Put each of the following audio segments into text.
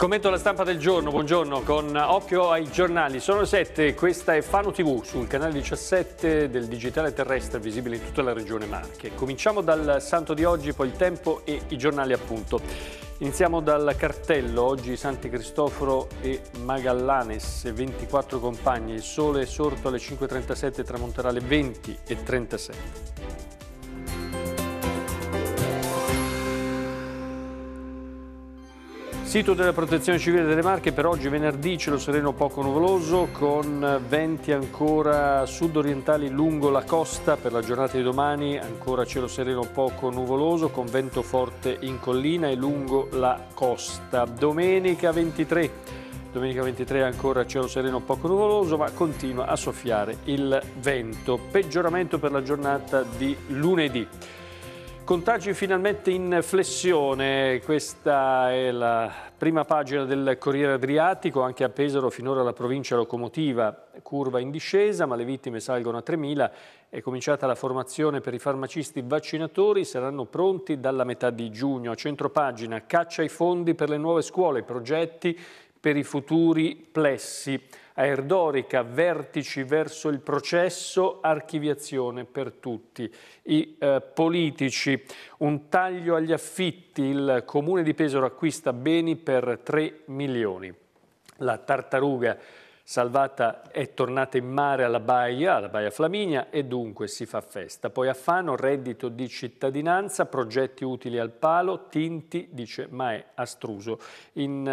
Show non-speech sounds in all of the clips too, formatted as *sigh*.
Il commento alla stampa del giorno, buongiorno, con occhio ai giornali. Sono le 7, questa è Fano TV sul canale 17 del digitale terrestre visibile in tutta la regione Marche. Cominciamo dal santo di oggi, poi il tempo e i giornali appunto. Iniziamo dal cartello, oggi Santi Cristoforo e Magallanes, 24 compagni, il sole è sorto alle 5.37 tramonterà alle 20.37. Sito della Protezione Civile delle Marche per oggi venerdì cielo sereno poco nuvoloso con venti ancora sud orientali lungo la costa per la giornata di domani ancora cielo sereno poco nuvoloso con vento forte in collina e lungo la costa. Domenica 23, domenica 23 ancora cielo sereno poco nuvoloso ma continua a soffiare il vento. Peggioramento per la giornata di lunedì. Contagi finalmente in flessione, questa è la prima pagina del Corriere Adriatico, anche a Pesaro finora la provincia locomotiva curva in discesa, ma le vittime salgono a 3.000, è cominciata la formazione per i farmacisti vaccinatori, saranno pronti dalla metà di giugno. A centro pagina, caccia i fondi per le nuove scuole, progetti per i futuri plessi a Erdorica, vertici verso il processo, archiviazione per tutti. I eh, politici, un taglio agli affitti, il comune di Pesaro acquista beni per 3 milioni. La tartaruga Salvata è tornata in mare alla Baia, alla Baia Flaminia, e dunque si fa festa. Poi a Fano, reddito di cittadinanza, progetti utili al palo, tinti, dice ma è Astruso. In,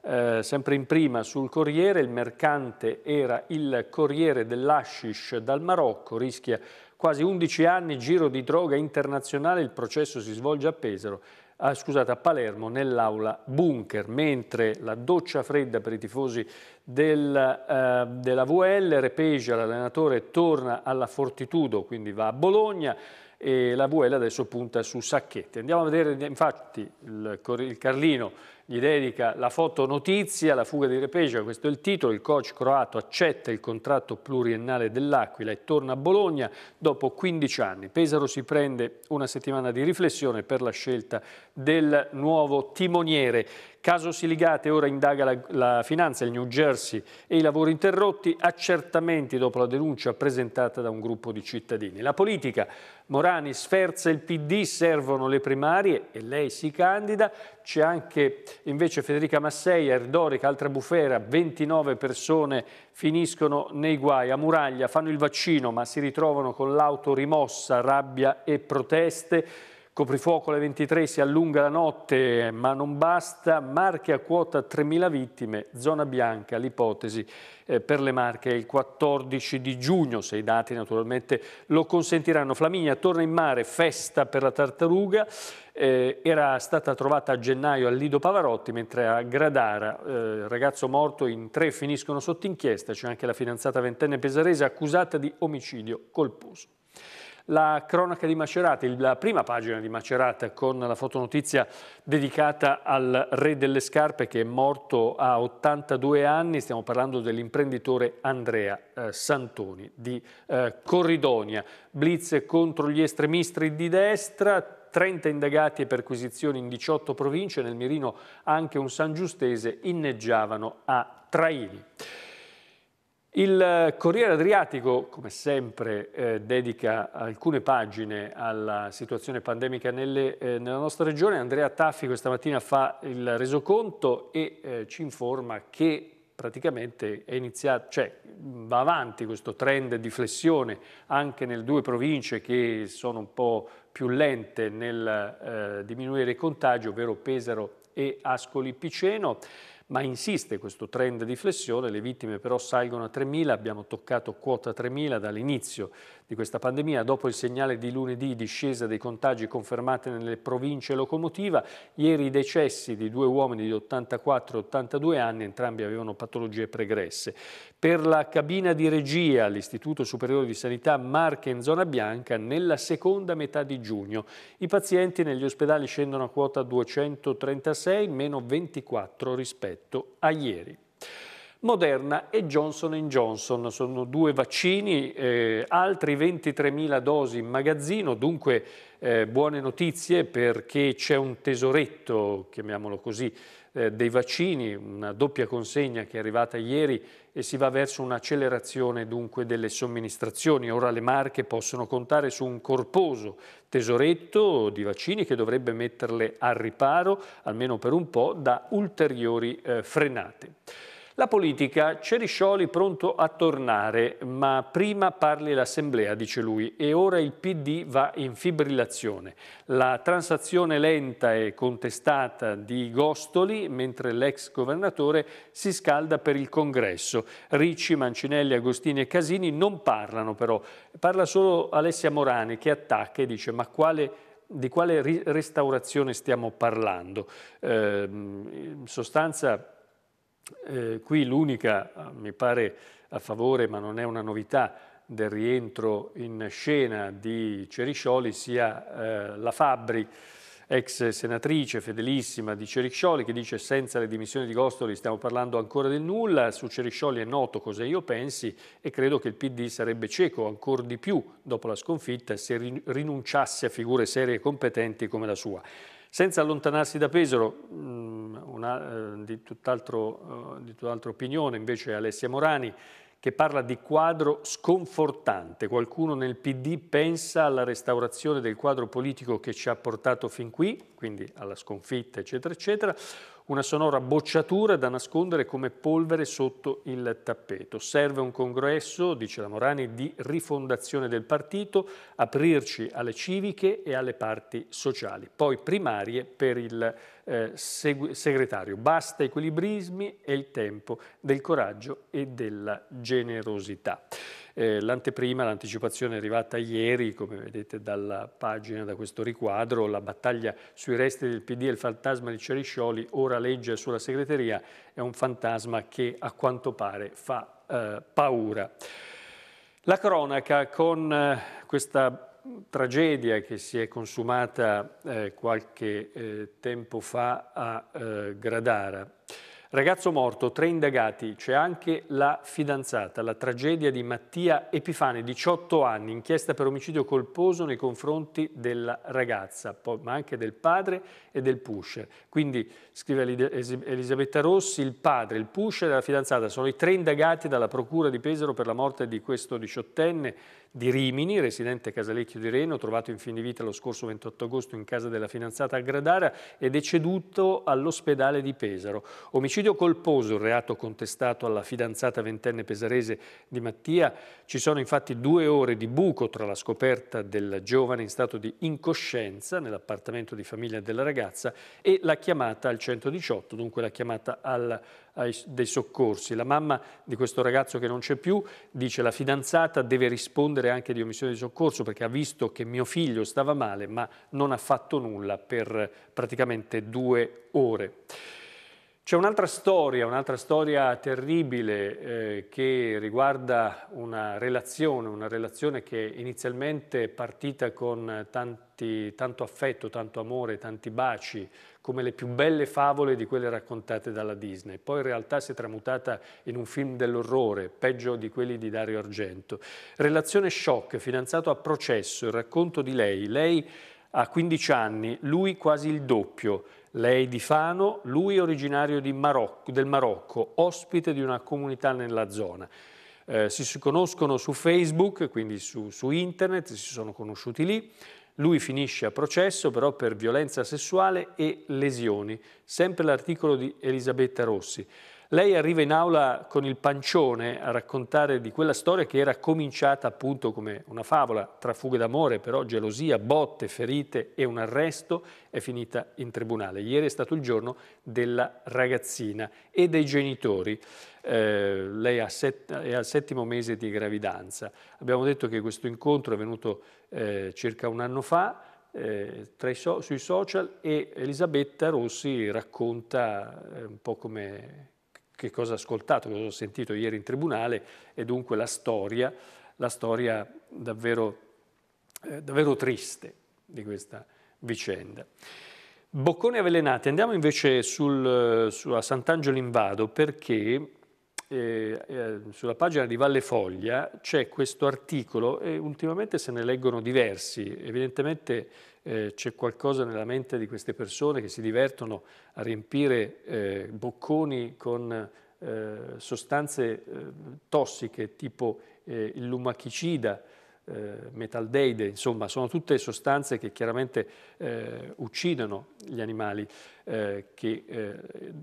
eh, sempre in prima sul Corriere, il mercante era il Corriere dell'Ashish dal Marocco, rischia quasi 11 anni, giro di droga internazionale, il processo si svolge a Pesaro a, ah, scusate, a Palermo nell'aula bunker, mentre la doccia fredda per i tifosi del, eh, della VL, Repeja, l'allenatore, torna alla Fortitudo, quindi va a Bologna, e la VL adesso punta su Sacchetti. Andiamo a vedere infatti il, il Carlino gli dedica la foto notizia, la fuga di Repeja, cioè questo è il titolo, il coach croato accetta il contratto pluriennale dell'Aquila e torna a Bologna dopo 15 anni. Pesaro si prende una settimana di riflessione per la scelta del nuovo timoniere. Caso Siligate ora indaga la, la finanza, il New Jersey e i lavori interrotti, accertamenti dopo la denuncia presentata da un gruppo di cittadini. La politica, Morani sferza il PD, servono le primarie e lei si candida, c'è anche invece Federica Massei, Erdorica, Altra Bufera, 29 persone finiscono nei guai, a Muraglia fanno il vaccino ma si ritrovano con l'auto rimossa, rabbia e proteste. Coprifuoco alle 23 si allunga la notte, ma non basta. Marche a quota 3.000 vittime, zona bianca, l'ipotesi eh, per le Marche il 14 di giugno, se i dati naturalmente lo consentiranno. Flaminia torna in mare, festa per la tartaruga, eh, era stata trovata a gennaio al Lido Pavarotti, mentre a Gradara, eh, ragazzo morto, in tre finiscono sotto inchiesta, c'è anche la fidanzata ventenne pesarese accusata di omicidio colposo la cronaca di Macerata, la prima pagina di Macerata con la fotonotizia dedicata al re delle scarpe che è morto a 82 anni, stiamo parlando dell'imprenditore Andrea eh, Santoni di eh, Corridonia, blitz contro gli estremisti di destra, 30 indagati e perquisizioni in 18 province, nel mirino anche un San Giustese inneggiavano a Traini. Il eh, Corriere Adriatico, come sempre, eh, dedica alcune pagine alla situazione pandemica nelle, eh, nella nostra regione. Andrea Taffi questa mattina fa il resoconto e eh, ci informa che praticamente è iniziato, cioè va avanti questo trend di flessione anche nelle due province che sono un po' più lente nel eh, diminuire i contagi, ovvero Pesaro e Ascoli Piceno ma insiste questo trend di flessione, le vittime però salgono a 3.000, abbiamo toccato quota 3.000 dall'inizio di questa pandemia, dopo il segnale di lunedì discesa dei contagi confermate nelle province locomotiva, ieri i decessi di due uomini di 84 e 82 anni, entrambi avevano patologie pregresse. Per la cabina di regia all'Istituto Superiore di Sanità Marche in zona bianca nella seconda metà di giugno. I pazienti negli ospedali scendono a quota 236, meno 24 rispetto a ieri. Moderna e Johnson Johnson. Sono due vaccini, eh, altri 23.000 dosi in magazzino, dunque eh, buone notizie perché c'è un tesoretto, chiamiamolo così, eh, dei vaccini, una doppia consegna che è arrivata ieri e si va verso un'accelerazione dunque delle somministrazioni. Ora le marche possono contare su un corposo tesoretto di vaccini che dovrebbe metterle al riparo, almeno per un po', da ulteriori eh, frenate. La politica, Ceriscioli pronto a tornare, ma prima parli l'Assemblea, dice lui, e ora il PD va in fibrillazione. La transazione lenta e contestata di Gostoli, mentre l'ex governatore si scalda per il congresso. Ricci, Mancinelli, Agostini e Casini non parlano però, parla solo Alessia Morani che attacca e dice ma quale di quale restaurazione stiamo parlando. Eh, in sostanza eh, qui l'unica, eh, mi pare a favore, ma non è una novità, del rientro in scena di Ceriscioli sia eh, la Fabbri, ex senatrice fedelissima di Ceriscioli, che dice senza le dimissioni di Gostoli stiamo parlando ancora del nulla, su Ceriscioli è noto cosa io pensi e credo che il PD sarebbe cieco ancora di più dopo la sconfitta se rinunciasse a figure serie e competenti come la sua. Senza allontanarsi da Pesaro, mm, una, eh, di tutt'altra eh, tutt opinione invece Alessia Morani, che parla di quadro sconfortante. Qualcuno nel PD pensa alla restaurazione del quadro politico che ci ha portato fin qui, quindi alla sconfitta, eccetera, eccetera, una sonora bocciatura da nascondere come polvere sotto il tappeto. Serve un congresso, dice la Morani, di rifondazione del partito, aprirci alle civiche e alle parti sociali, poi primarie per il eh, segretario. Basta equilibrismi e il tempo del coraggio e della generosità. Eh, l'anteprima, l'anticipazione è arrivata ieri, come vedete dalla pagina, da questo riquadro, la battaglia sui resti del PD e il fantasma di Ceriscioli, ora legge sulla segreteria, è un fantasma che a quanto pare fa eh, paura. La cronaca con eh, questa tragedia che si è consumata eh, qualche eh, tempo fa a eh, Gradara. Ragazzo morto, tre indagati, c'è anche la fidanzata, la tragedia di Mattia Epifani, 18 anni, inchiesta per omicidio colposo nei confronti della ragazza, ma anche del padre e del pusher. Quindi, scrive Elisabetta Rossi, il padre, il pusher e la fidanzata sono i tre indagati dalla Procura di Pesaro per la morte di questo diciottenne di Rimini, residente Casalecchio di Reno, trovato in fin di vita lo scorso 28 agosto in casa della fidanzata a Gradara e deceduto all'ospedale di Pesaro. Omicidio colposo, il reato contestato alla fidanzata ventenne pesarese di Mattia. Ci sono infatti due ore di buco tra la scoperta del giovane in stato di incoscienza nell'appartamento di famiglia della ragazza e la chiamata al 118, dunque la chiamata al 118 ai, dei soccorsi. La mamma di questo ragazzo che non c'è più dice la fidanzata deve rispondere anche di omissione di soccorso perché ha visto che mio figlio stava male ma non ha fatto nulla per eh, praticamente due ore. C'è un'altra storia, un'altra storia terribile eh, che riguarda una relazione, una relazione che inizialmente è partita con tanti, tanto affetto, tanto amore, tanti baci, come le più belle favole di quelle raccontate dalla Disney. Poi in realtà si è tramutata in un film dell'orrore, peggio di quelli di Dario Argento. Relazione shock, fidanzato a processo, il racconto di lei. Lei ha 15 anni, lui quasi il doppio lei di Fano, lui originario Marocco, del Marocco, ospite di una comunità nella zona. Eh, si conoscono su Facebook, quindi su, su internet, si sono conosciuti lì. Lui finisce a processo però per violenza sessuale e lesioni, sempre l'articolo di Elisabetta Rossi. Lei arriva in aula con il pancione a raccontare di quella storia che era cominciata appunto come una favola, tra fughe d'amore, però gelosia, botte, ferite e un arresto, è finita in tribunale. Ieri è stato il giorno della ragazzina e dei genitori. Eh, lei è al settimo mese di gravidanza. Abbiamo detto che questo incontro è venuto eh, circa un anno fa, eh, so sui social e Elisabetta Rossi racconta eh, un po' come che cosa ho ascoltato, cosa ho sentito ieri in tribunale e dunque la storia, la storia davvero, eh, davvero triste di questa vicenda. Bocconi avvelenati, andiamo invece sul, su, a Sant'Angelo in Vado perché eh, eh, sulla pagina di Valle Foglia c'è questo articolo e ultimamente se ne leggono diversi, evidentemente eh, c'è qualcosa nella mente di queste persone che si divertono a riempire eh, bocconi con eh, sostanze eh, tossiche tipo eh, il lumachicida, eh, metaldeide, insomma sono tutte sostanze che chiaramente uccidono gli animali che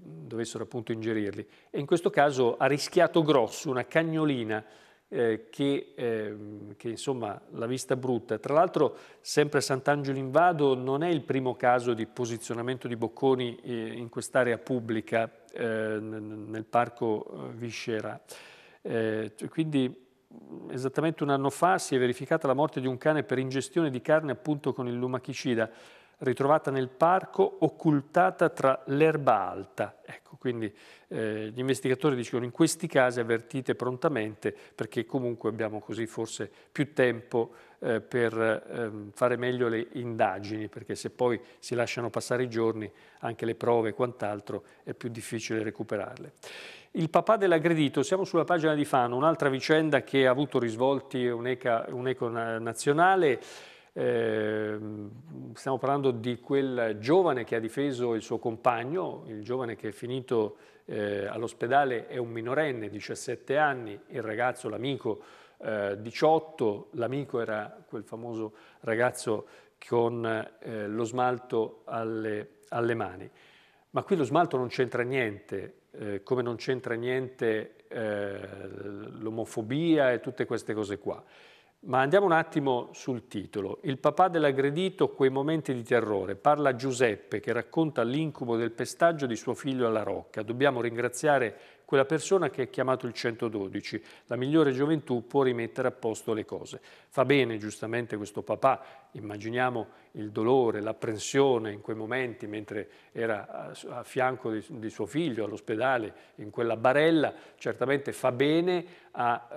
dovessero appunto ingerirli. E in questo caso ha rischiato grosso una cagnolina eh, che, eh, che, insomma la vista brutta. Tra l'altro sempre Sant'Angelo in Vado non è il primo caso di posizionamento di bocconi eh, in quest'area pubblica eh, nel parco eh, Viscera. quindi mm, esattamente un anno fa si è verificata la morte di un cane per ingestione di carne appunto con il lumachicida ritrovata nel parco occultata tra l'erba alta. Ecco, quindi eh, gli investigatori dicevano in questi casi avvertite prontamente perché comunque abbiamo così forse più tempo eh, per eh, fare meglio le indagini, perché se poi si lasciano passare i giorni, anche le prove e quant'altro, è più difficile recuperarle. Il papà dell'aggredito, siamo sulla pagina di Fano, un'altra vicenda che ha avuto risvolti un'eco un nazionale, eh, stiamo parlando di quel giovane che ha difeso il suo compagno, il giovane che è finito eh, all'ospedale è un minorenne, 17 anni, il ragazzo, l'amico, eh, 18, l'amico era quel famoso ragazzo con eh, lo smalto alle, alle, mani. Ma qui lo smalto non c'entra niente, eh, come non c'entra niente eh, l'omofobia e tutte queste cose qua. Ma andiamo un attimo sul titolo. Il papà dell'aggredito, quei momenti di terrore. Parla Giuseppe che racconta l'incubo del pestaggio di suo figlio alla Rocca. Dobbiamo ringraziare quella persona che ha chiamato il 112. La migliore gioventù può rimettere a posto le cose. Fa bene giustamente questo papà, immaginiamo il dolore, l'apprensione in quei momenti mentre era a fianco di, di suo figlio all'ospedale, in quella barella, certamente fa bene a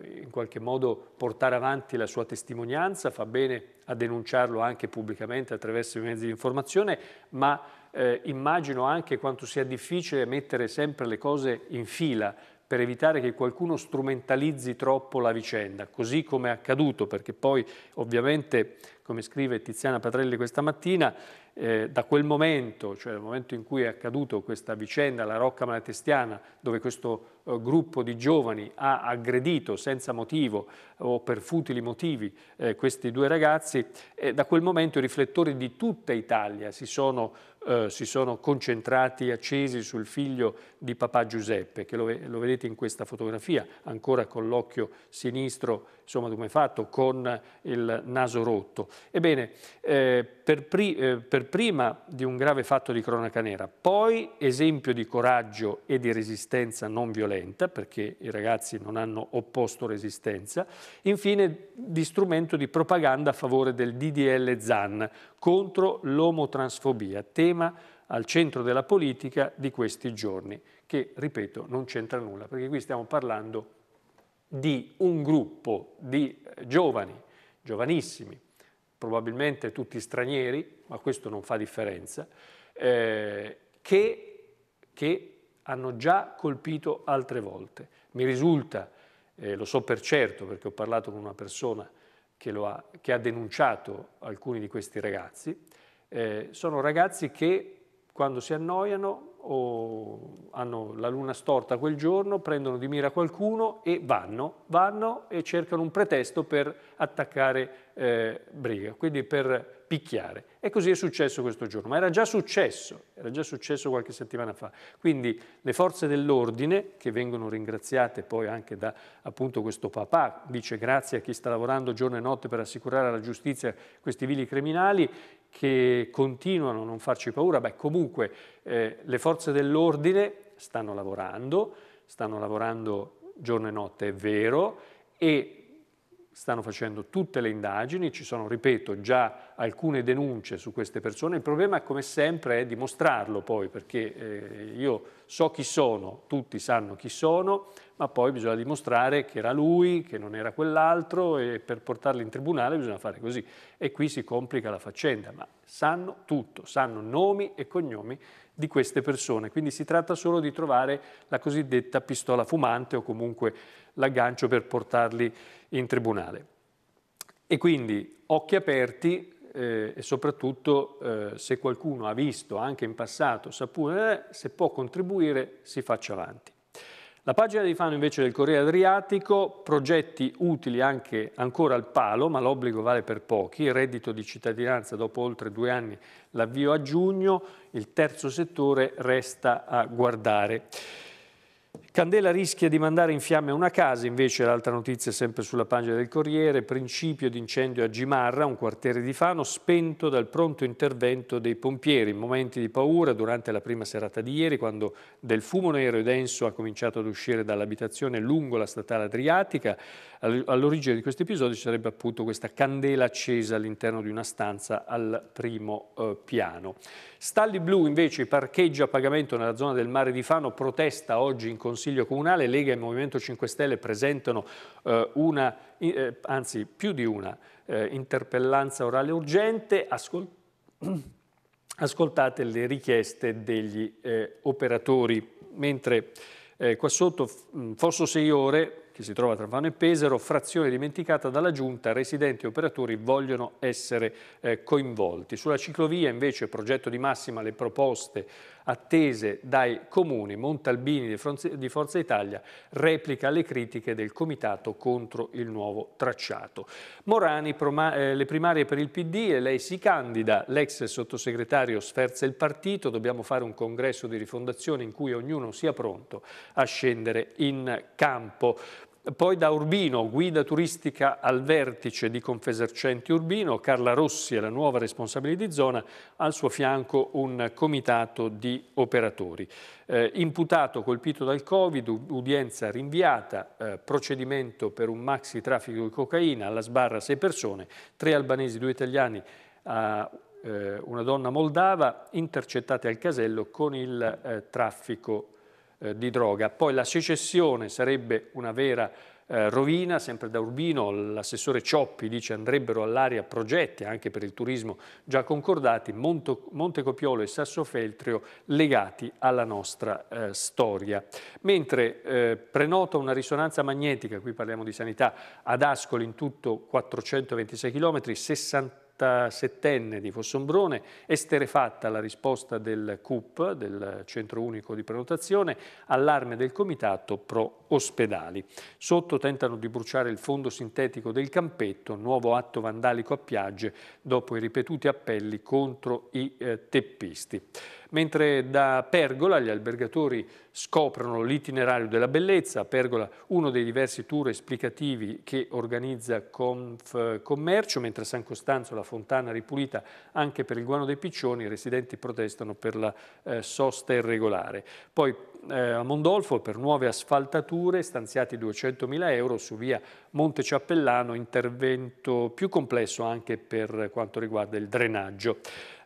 eh, in qualche modo portare avanti la sua testimonianza, fa bene a denunciarlo anche pubblicamente attraverso i mezzi di informazione, ma eh, immagino anche quanto sia difficile mettere sempre le cose in fila per evitare che qualcuno strumentalizzi troppo la vicenda, così come è accaduto, perché poi ovviamente, come scrive Tiziana Patrelli questa mattina, eh, da quel momento, cioè dal momento in cui è accaduta questa vicenda, la Rocca Malatestiana, dove questo eh, gruppo di giovani ha aggredito senza motivo o per futili motivi eh, questi due ragazzi, eh, da quel momento i riflettori di tutta Italia si sono eh, si sono concentrati accesi sul figlio di papà Giuseppe, che lo, lo vedete in questa fotografia, ancora con l'occhio sinistro insomma, come hai fatto con il naso rotto. Ebbene, eh, per, pri eh, per prima di un grave fatto di cronaca nera, poi esempio di coraggio e di resistenza non violenta, perché i ragazzi non hanno opposto resistenza, infine di strumento di propaganda a favore del DDL ZAN contro l'omotransfobia, tema al centro della politica di questi giorni, che, ripeto, non c'entra nulla, perché qui stiamo parlando di un gruppo di eh, giovani, giovanissimi, probabilmente tutti stranieri, ma questo non fa differenza, eh, che, che, hanno già colpito altre volte. Mi risulta, eh, lo so per certo perché ho parlato con una persona che, ha, che ha, denunciato alcuni di questi ragazzi, eh, sono ragazzi che quando si annoiano o hanno la luna storta quel giorno, prendono di mira qualcuno e vanno, vanno e cercano un pretesto per attaccare eh, Briga, quindi per picchiare. E così è successo questo giorno, ma era già successo, era già successo qualche settimana fa. Quindi le forze dell'ordine, che vengono ringraziate poi anche da appunto questo papà, dice grazie a chi sta lavorando giorno e notte per assicurare alla giustizia questi vili criminali, che continuano a non farci paura, beh comunque eh, le forze dell'ordine stanno lavorando, stanno lavorando giorno e notte, è vero, e stanno facendo tutte le indagini, ci sono, ripeto, già alcune denunce su queste persone, il problema come sempre è dimostrarlo poi, perché eh, io so chi sono, tutti sanno chi sono, ma poi bisogna dimostrare che era lui, che non era quell'altro e per portarli in tribunale bisogna fare così. E qui si complica la faccenda, ma sanno tutto, sanno nomi e cognomi di queste persone, quindi si tratta solo di trovare la cosiddetta pistola fumante o comunque l'aggancio per portarli in tribunale. E quindi occhi aperti eh, e soprattutto eh, se qualcuno ha visto anche in passato, saputo, eh, se può contribuire si faccia avanti. La pagina di Fano invece del Corriere Adriatico, progetti utili anche ancora al palo, ma l'obbligo vale per pochi, il reddito di cittadinanza dopo oltre due anni l'avvio a giugno, il terzo settore resta a guardare. Candela rischia di mandare in fiamme una casa, invece l'altra notizia è sempre sulla pagina del Corriere, principio di incendio a Gimarra, un quartiere di Fano, spento dal pronto intervento dei pompieri. In momenti di paura, durante la prima serata di ieri, quando del fumo nero e denso ha cominciato ad uscire dall'abitazione lungo la statale adriatica, All'origine di questo episodio ci sarebbe appunto questa candela accesa all'interno di una stanza al primo eh, piano. Stalli Blu invece parcheggia a pagamento nella zona del mare di Fano, protesta oggi in Consiglio Comunale, Lega e Movimento 5 Stelle presentano eh, una, eh, anzi più di una, eh, interpellanza orale urgente. Ascol *clears throat* ascoltate le richieste degli eh, operatori, mentre eh, qua sotto, Fosso 6 ore, che si trova tra Vano e Pesaro, frazione dimenticata dalla Giunta, residenti e operatori vogliono essere eh, coinvolti. Sulla ciclovia invece progetto di massima le proposte attese dai comuni. Montalbini di Forza Italia replica le critiche del comitato contro il nuovo tracciato. Morani, eh, le primarie per il PD e lei si candida, l'ex sottosegretario sferza il partito, dobbiamo fare un congresso di rifondazione in cui ognuno sia pronto a scendere in campo. Poi da Urbino, guida turistica al vertice di Confesercenti Urbino, Carla Rossi è la nuova responsabile di zona, al suo fianco un comitato di operatori. Eh, imputato colpito dal Covid, udienza rinviata, eh, procedimento per un maxi traffico di cocaina, alla sbarra sei persone, tre albanesi, due italiani, eh, una donna moldava, intercettate al casello con il eh, traffico eh, di droga. Poi la secessione sarebbe una vera eh, rovina, sempre da Urbino l'assessore Cioppi dice andrebbero all'aria progetti anche per il turismo già concordati, Monto, Montecopiolo e Sassofeltrio legati alla nostra eh, storia. Mentre eh, prenota una risonanza magnetica, qui parliamo di sanità, ad Ascoli in tutto 426 km, 60 47enne di Fossombrone, esterefatta la risposta del CUP, del Centro Unico di Prenotazione, allarme del Comitato Pro Ospedali. Sotto tentano di bruciare il fondo sintetico del campetto, nuovo atto vandalico a piagge dopo i ripetuti appelli contro i eh, teppisti. Mentre da Pergola gli albergatori scoprono l'itinerario della bellezza, a Pergola uno dei diversi tour esplicativi che organizza Conf Commercio, mentre a San Costanzo la fontana ripulita anche per il guano dei piccioni, i residenti protestano per la eh, sosta irregolare. Poi eh, a Mondolfo per nuove asfaltature stanziati 200.000 euro su via Monte Ciappellano, intervento più complesso anche per quanto riguarda il drenaggio.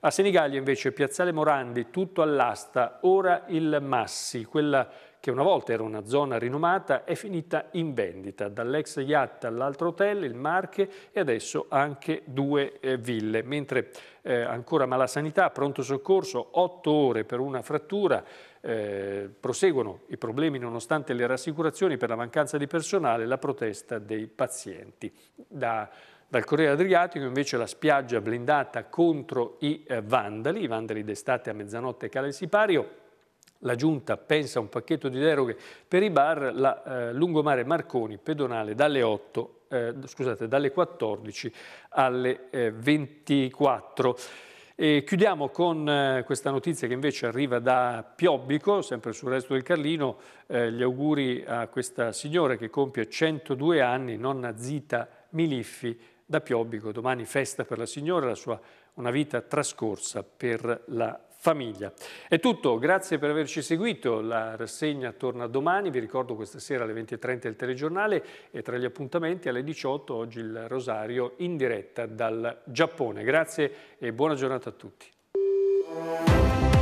A Senigallia invece Piazzale Morandi, tutto all'asta, ora il Massi, quella che una volta era una zona rinomata, è finita in vendita, dall'ex yacht all'altro hotel, il Marche e adesso anche due eh, ville, mentre eh, ancora malasanità, pronto soccorso, otto ore per una frattura, eh, proseguono i problemi nonostante le rassicurazioni per la mancanza di personale e la protesta dei pazienti. Da, dal Corriere Adriatico invece la spiaggia blindata contro i eh, vandali, i vandali d'estate a mezzanotte cala il sipario, la Giunta pensa a un pacchetto di deroghe per i bar, la eh, lungomare Marconi pedonale dalle 8, eh, scusate, dalle 14 alle 24. Eh, e chiudiamo con eh, questa notizia che invece arriva da Piobbico, sempre sul resto del Carlino, eh, gli auguri a questa signora che compie 102 anni, nonna Zita Miliffi da Piobbico. Domani festa per la signora, la sua, una vita trascorsa per la famiglia. È tutto, grazie per averci seguito, la rassegna torna domani, vi ricordo questa sera alle 20.30 il telegiornale e tra gli appuntamenti alle 18 oggi il Rosario in diretta dal Giappone. Grazie e buona giornata a tutti.